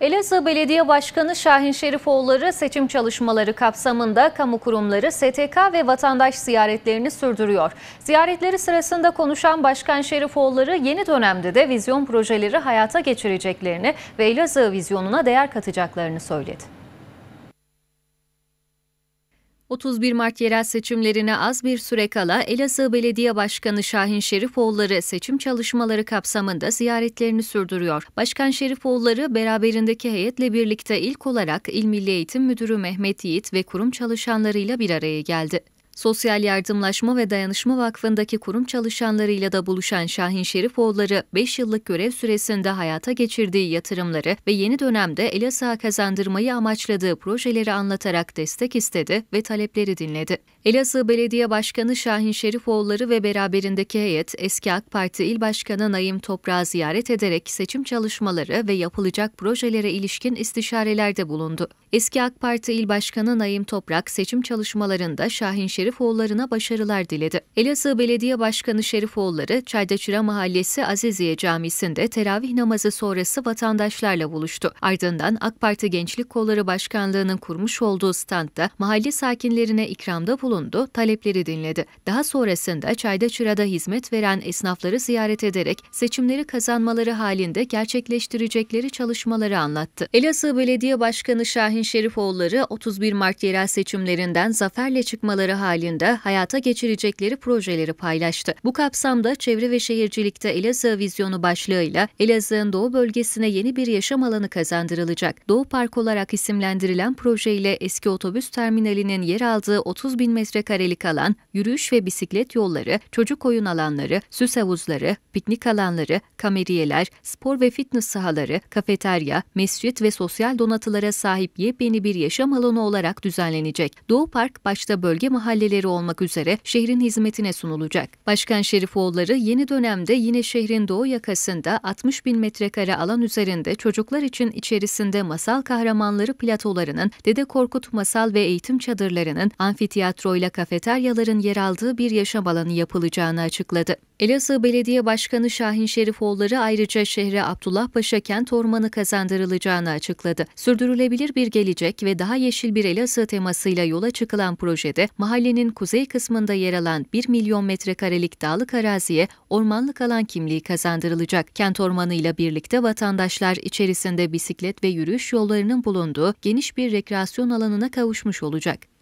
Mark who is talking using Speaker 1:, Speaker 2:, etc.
Speaker 1: Elazığ Belediye Başkanı Şahin Şerifoğulları seçim çalışmaları kapsamında kamu kurumları, STK ve vatandaş ziyaretlerini sürdürüyor. Ziyaretleri sırasında konuşan Başkan Şerifoğulları yeni dönemde de vizyon projeleri hayata geçireceklerini ve Elazığ vizyonuna değer katacaklarını söyledi. 31 Mart yerel seçimlerine az bir süre kala Elazığ Belediye Başkanı Şahin Şerifoğulları seçim çalışmaları kapsamında ziyaretlerini sürdürüyor. Başkan Şerifoğulları beraberindeki heyetle birlikte ilk olarak İl Milli Eğitim Müdürü Mehmet Yiğit ve kurum çalışanlarıyla bir araya geldi. Sosyal Yardımlaşma ve Dayanışma Vakfı'ndaki kurum çalışanlarıyla da buluşan Şahin Şerifoğulları, 5 yıllık görev süresinde hayata geçirdiği yatırımları ve yeni dönemde Elazığ'a kazandırmayı amaçladığı projeleri anlatarak destek istedi ve talepleri dinledi. Elazığ Belediye Başkanı Şahin Şerifoğulları ve beraberindeki heyet, eski AK Parti İl Başkanı Naim Toprağı ziyaret ederek seçim çalışmaları ve yapılacak projelere ilişkin istişarelerde bulundu. Eski AK Parti İl Başkanı Naim Toprak, seçim çalışmalarında Şahin Şerifoğulları Şerifoğulları'na başarılar diledi. Elazığ Belediye Başkanı Şerifoğulları, Çaydaçıra Mahallesi Aziziye Camisi'nde teravih namazı sonrası vatandaşlarla buluştu. Ardından AK Parti Gençlik Kolları Başkanlığı'nın kurmuş olduğu standta mahalle sakinlerine ikramda bulundu, talepleri dinledi. Daha sonrasında Çaydaçıra'da hizmet veren esnafları ziyaret ederek seçimleri kazanmaları halinde gerçekleştirecekleri çalışmaları anlattı. Elazığ Belediye Başkanı Şahin Şerifoğulları 31 Mart yerel seçimlerinden zaferle çıkmaları halinde halinde hayata geçirecekleri projeleri paylaştı. Bu kapsamda Çevre ve Şehircilikte Elazığ Vizyonu başlığıyla Elazığ'ın doğu bölgesine yeni bir yaşam alanı kazandırılacak. Doğu Park olarak isimlendirilen projeyle eski otobüs terminalinin yer aldığı 30 bin metrekarelik alan, yürüyüş ve bisiklet yolları, çocuk oyun alanları, süs havuzları, piknik alanları, kameriyeler, spor ve fitness sahaları, kafeterya, mescit ve sosyal donatılara sahip yepyeni bir yaşam alanı olarak düzenlenecek. Doğu Park başta bölge mahalle mahalleleri olmak üzere şehrin hizmetine sunulacak. Başkan Şerifoğulları yeni dönemde yine şehrin doğu yakasında 60 bin metrekare alan üzerinde çocuklar için içerisinde masal kahramanları platolarının, Dede Korkut masal ve eğitim çadırlarının, amfiteyatroyla kafeteryaların yer aldığı bir yaşam alanı yapılacağını açıkladı. Elazığ Belediye Başkanı Şahin Şerifoğulları ayrıca şehre Abdullah Paşa kent ormanı kazandırılacağını açıkladı. Sürdürülebilir bir gelecek ve daha yeşil bir Elazığ temasıyla yola çıkılan projede mahallenin kuzey kısmında yer alan 1 milyon metrekarelik dağlık araziye ormanlık alan kimliği kazandırılacak. Kent ormanı ile birlikte vatandaşlar içerisinde bisiklet ve yürüyüş yollarının bulunduğu geniş bir rekreasyon alanına kavuşmuş olacak.